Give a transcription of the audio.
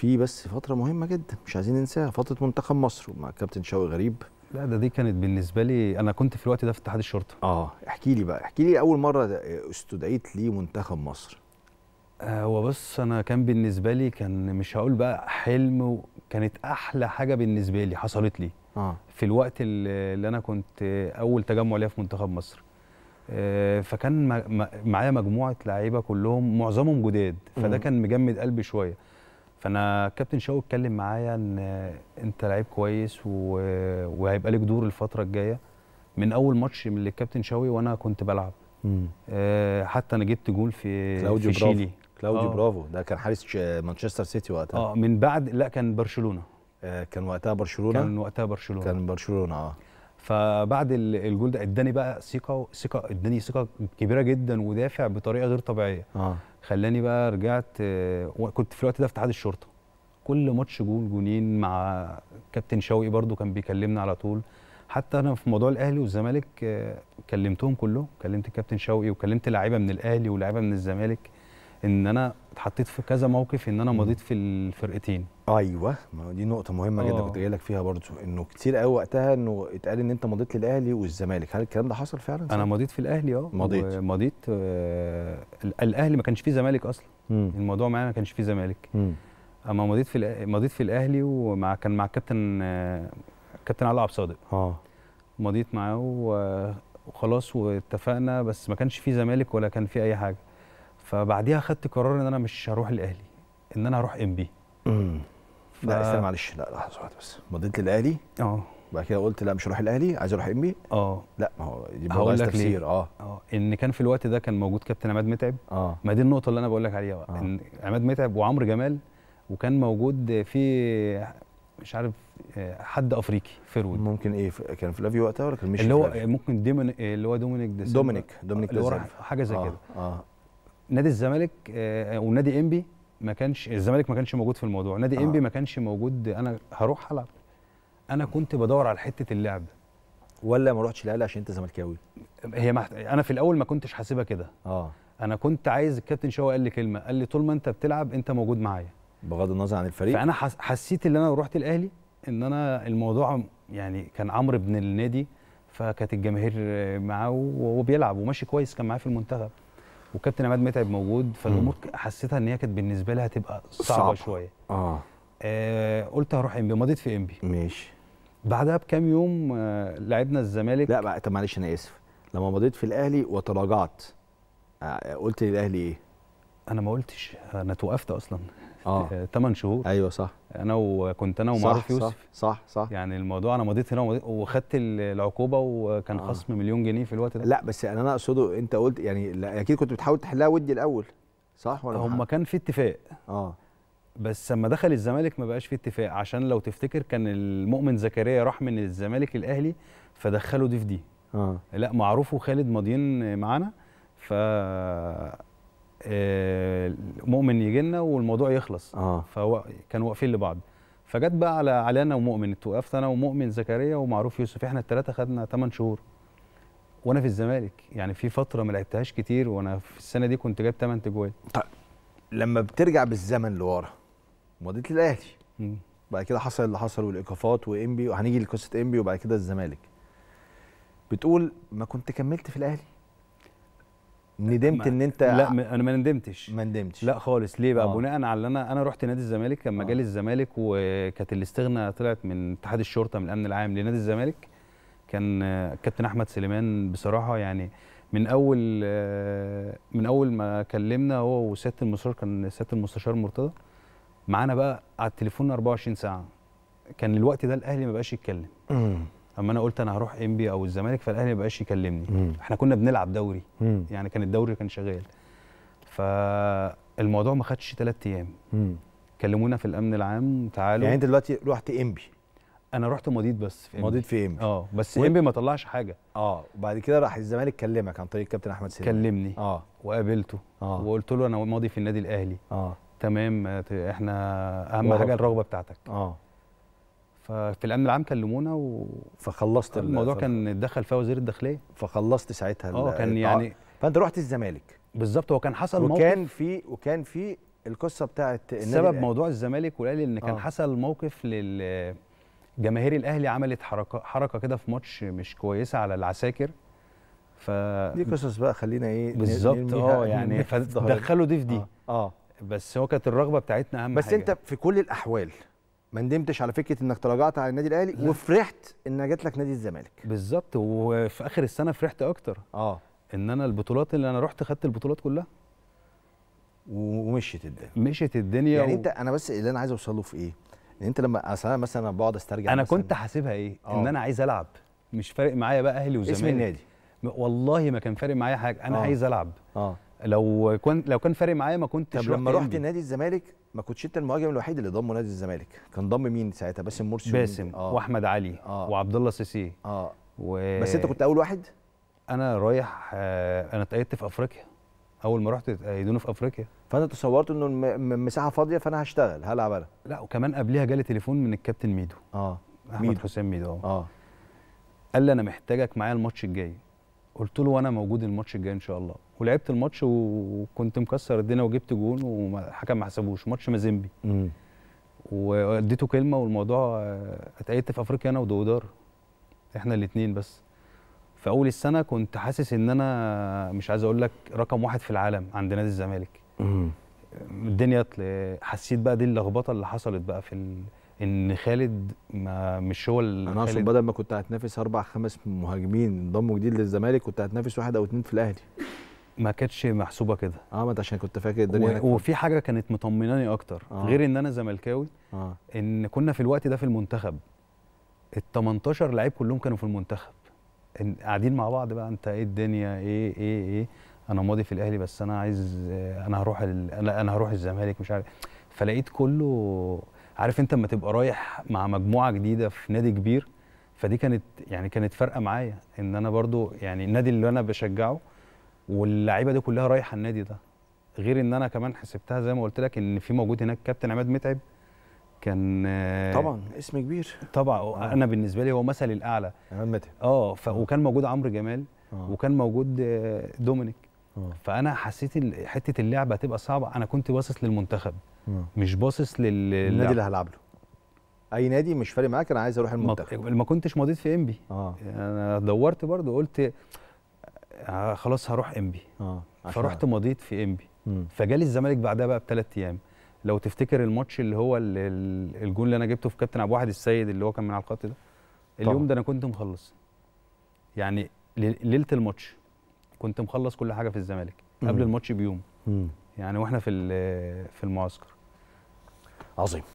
في بس فتره مهمه جدا مش عايزين ننساها فتره منتخب مصر مع كابتن شوقي غريب لا ده دي كانت بالنسبه لي انا كنت في الوقت ده في اتحاد الشرطه اه احكي لي بقى احكي لي اول مره استدعيت لي منتخب مصر آه، هو آه بص انا كان بالنسبه لي كان مش هقول بقى حلم كانت احلى حاجه بالنسبه لي حصلت لي آه. في الوقت اللي انا كنت اول تجمع ليا في منتخب مصر آه، فكان معايا مجموعه لعيبه كلهم معظمهم جداد فده كان مجمد قلبي شويه فانا كابتن شوقي اتكلم معايا ان انت لعيب كويس وهيبقى لك دور الفتره الجايه من اول ماتش من الكابتن شوقي وانا كنت بلعب آه حتى انا جبت جول في كلاوديو في برافو. شيلي كلاوديو آه. برافو ده كان حارس مانشستر سيتي وقتها اه من بعد لا كان برشلونه آه كان وقتها برشلونه كان وقتها برشلونه كان برشلونه اه فبعد الجول ده اداني بقى ثقه ثقه اداني ثقه كبيره جدا ودافع بطريقه غير طبيعيه آه. خلاني بقى رجعت آه، كنت في الوقت ده في اتحاد الشرطه كل ماتش جول جونين مع كابتن شوقي برده كان بيكلمنا على طول حتى انا في موضوع الاهلي والزمالك آه، كلمتهم كلهم كلمت الكابتن شوقي وكلمت لعيبه من الاهلي ولاعيبه من الزمالك ان انا اتحطيت في كذا موقف ان انا مضيت في الفرقتين ايوه ما دي نقطه مهمه جدا آه. كنت لك فيها برضه انه كتير قوي وقتها انه اتقال ان انت مضيت للاهلي والزمالك هل الكلام ده حصل فعلا انا مضيت في الاهلي اه مضيت مضيت آه الاهلي ما كانش فيه زمالك اصلا مم. الموضوع معايا ما كانش فيه زمالك مم. اما مضيت في مضيت في الاهلي ومع كان مع الكابتن آه كابتن علاء عبد الصادق اه مضيت معاه وخلاص واتفقنا بس ما كانش فيه زمالك ولا كان فيه اي حاجه فبعديها خدت قرار ان انا مش هروح الاهلي ان انا هروح ام بي ف... لا استنى معلش لا لحظه واحده بس مضيت للاهلي اه وبعد كده قلت لا مش هروح الاهلي عايز اروح ام بي اه لا ما هو دي هقول تفسير اه اه ان كان في الوقت ده كان موجود كابتن عماد متعب اه ما دي النقطه اللي انا بقول لك عليها بقى آه. ان عماد متعب وعمرو جمال وكان موجود في مش عارف آه، حد افريقي فيرود ممكن ايه كان في لافيو وقتها ولا كان مش اللي هو ممكن ديمن اللي هو دومينيك دومينيك دومينيك حاجه زي آه. كده آه. نادي الزمالك او آه، آه، نادي انبي ما كانش الزمالك ما كانش موجود في الموضوع نادي آه. انبي ما كانش موجود انا هروح العب انا كنت بدور على حته اللعب ولا ما روحتش الاهلي عشان انت زملكاوي هي محت... انا في الاول ما كنتش حاسبها كده اه انا كنت عايز الكابتن شوقي قال لي كلمه قال لي طول ما انت بتلعب انت موجود معايا بغض النظر عن الفريق فانا حس... حسيت ان انا لو رحت الاهلي ان انا الموضوع يعني كان عمرو ابن النادي فكانت الجماهير معاه وهو بيلعب وماشي كويس كان معاه في المنتخب وكابتن عماد متعب موجود فالامور حسيتها ان هي كانت بالنسبه لها هتبقى صعبه صعب. شويه آه. اه قلت هروح انبي مضيت في انبي ماشي بعدها بكام يوم آه لعبنا الزمالك لا بقى طب معلش انا اسف لما مضيت في الاهلي وتراجعت آه قلت للاهلي ايه انا ما قلتش انا توقفت اصلا اه 8 شهور ايوه صح انا وكنت انا ومعروف يوسف صح صح يعني الموضوع انا مضيت هنا وخدت العقوبه وكان آه. خصم مليون جنيه في الوقت ده لا بس انا يعني انا اقصده انت قلت يعني اكيد كنت بتحاول تحلها ودي الاول صح ولا هم كان في اتفاق اه بس لما دخل الزمالك ما بقاش في اتفاق عشان لو تفتكر كان المؤمن زكريا راح من الزمالك الاهلي فدخله دي في دي آه. لا معروف وخالد ماضيين معانا ف آه، مؤمن يجي لنا والموضوع يخلص آه. فهو كانوا واقفين لبعض فجت بقى على علي انا ومؤمن اتوقفت انا ومؤمن زكريا ومعروف يوسف احنا الثلاثه خدنا 8 شهور وانا في الزمالك يعني في فتره ما لعبتهاش كتير وانا في السنه دي كنت جايب 8 تجوال طيب لما بترجع بالزمن لورا مضيت للاهلي بعد كده حصل اللي حصل والايقافات وانبي وهنيجي لقصه انبي وبعد كده الزمالك بتقول ما كنت كملت في الاهلي ندمت ان انت لا انا ما ندمتش ما ندمتش لا خالص ليه بقى آه. بناء نعم؟ على انا انا رحت نادي الزمالك لما آه. جالي الزمالك وكانت الاستغنى طلعت من اتحاد الشرطه من الامن العام لنادي الزمالك كان كابتن احمد سليمان بصراحه يعني من اول آه، من اول ما كلمنا هو وسياده المستشار كان سياده المستشار مرتضى معانا بقى على التليفون 24 ساعه كان الوقت ده الاهلي ما بقاش يتكلم اما انا قلت انا هروح انبي او الزمالك فالاهلي ما بقاش يكلمني مم. احنا كنا بنلعب دوري مم. يعني كان الدوري كان شغال فالموضوع ما خدش ثلاث ايام كلمونا في الامن العام تعالوا يعني انت دلوقتي رحت انبي انا رحت مضيد بس في مضيد في انبي اه بس و... انبي ما طلعش حاجه اه وبعد كده راح الزمالك كلمك عن طريق الكابتن احمد سيد كلمني اه وقابلته اه وقلت له انا ماضي في النادي الاهلي اه تمام احنا اهم حاجه الرغبه بتاعتك اه ففي الامن العام كلمونا و... فخلصت الموضوع كان اتدخل فيها وزير الداخليه فخلصت ساعتها اه كان يعني اه، فانت رحت الزمالك بالظبط هو كان حصل موقف وكان في وكان في القصه بتاعت سبب موضوع الزمالك والاهلي ان كان أوه. حصل موقف لل جماهير الاهلي عملت حركه حركه كده في ماتش مش كويسه على العساكر ف دي قصص بقى خلينا ايه بالظبط اه يعني دخلوا دي في دي آه. اه بس هو كانت الرغبه بتاعتنا اهم بس حاجه بس انت في كل الاحوال ما ندمتش على فكره انك تراجعت على النادي الاهلي وفرحت ان جات لك نادي الزمالك بالظبط وفي اخر السنه فرحت اكتر اه ان انا البطولات اللي انا رحت خدت البطولات كلها ومشيت الدنيا مشيت الدنيا يعني و... انت انا بس اللي انا عايز اوصل له في ايه ان انت لما مثلا انا مثلا بقعد استرجع انا كنت حاسبها ايه أوه. ان آه. انا عايز العب مش فارق معايا بقى اهلي وزمالك اسم النادي والله ما كان فارق معايا حاجه انا أوه. عايز العب اه لو كنت لو كان فارق معايا ما كنتش طب لما رحت نادي الزمالك ما كنتش انت المهاجم الوحيد اللي ضمه نادي الزمالك كان ضم مين ساعتها باسم مرسي باسم آه. واحمد علي آه. وعبد الله سيسي اه و... بس انت كنت اول واحد انا رايح آه انا اتقيدت في افريقيا اول ما رحت اتقيدوني في افريقيا فانا تصورت انه المساحه فاضيه فانا هشتغل هلعب انا لا وكمان قبليها جالي تليفون من الكابتن ميدو اه احمد ميدو. حسين ميدو اه قال لي انا محتاجك معايا الماتش الجاي قلت له وانا موجود الماتش الجاي ان شاء الله ولعبت الماتش وكنت مكسر الدنيا وجبت جون والحكم ما حسبوش ماتش مازيمبي واديته كلمه والموضوع آه، اتقيت في افريقيا انا ودودار احنا الاثنين بس في اول السنه كنت حاسس ان انا مش عايز اقول لك رقم واحد في العالم عند نادي الزمالك الدنيا حسيت بقى دي اللخبطه اللي حصلت بقى في ال... ان خالد ما مش هو انا اقصد بدل ما كنت هتنافس اربع خمس مهاجمين انضموا جديد للزمالك كنت هتنافس واحد او اثنين في الاهلي ما كانتش محسوبه كده اه ما عشان كنت فاكر الدنيا و... وفي حاجه كانت مطمناني اكتر آه. غير ان انا زملكاوي آه. ان كنا في الوقت ده في المنتخب ال 18 لعيب كلهم كانوا في المنتخب قاعدين مع بعض بقى انت ايه الدنيا ايه ايه ايه انا ماضي في الاهلي بس انا عايز انا هروح ال... انا انا هروح الزمالك مش عارف فلقيت كله عارف انت لما تبقى رايح مع مجموعه جديده في نادي كبير فدي كانت يعني كانت فارقه معايا ان انا برضو يعني النادي اللي انا بشجعه واللعيبه دي كلها رايحه النادي ده غير ان انا كمان حسبتها زي ما قلت لك ان في موجود هناك كابتن عماد متعب كان آه، طبعا اسم كبير طبعا آه. انا بالنسبه لي هو مثلي الاعلى عماد متعب اه وكان موجود عمرو جمال آه. وكان موجود آه، دومينيك آه. فانا حسيت حته اللعبه هتبقى صعبه انا كنت باصص للمنتخب آه. مش باصص لل النادي اللي هلعب له اي نادي مش فارق معاك انا عايز اروح المنتخب ما كنتش مضيت في انبي آه. يعني انا دورت برضو قلت آه، خلاص هروح انبي اه فرحت مضيت في انبي فجالي الزمالك بعدها بقى بثلاث ايام لو تفتكر الماتش اللي هو الجون اللي انا جبته في كابتن عبد الواحد السيد اللي هو كان من على القط ده اليوم ده انا كنت مخلص يعني ليله الماتش كنت مخلص كل حاجه في الزمالك قبل الماتش بيوم يعني واحنا في في المعسكر عظيم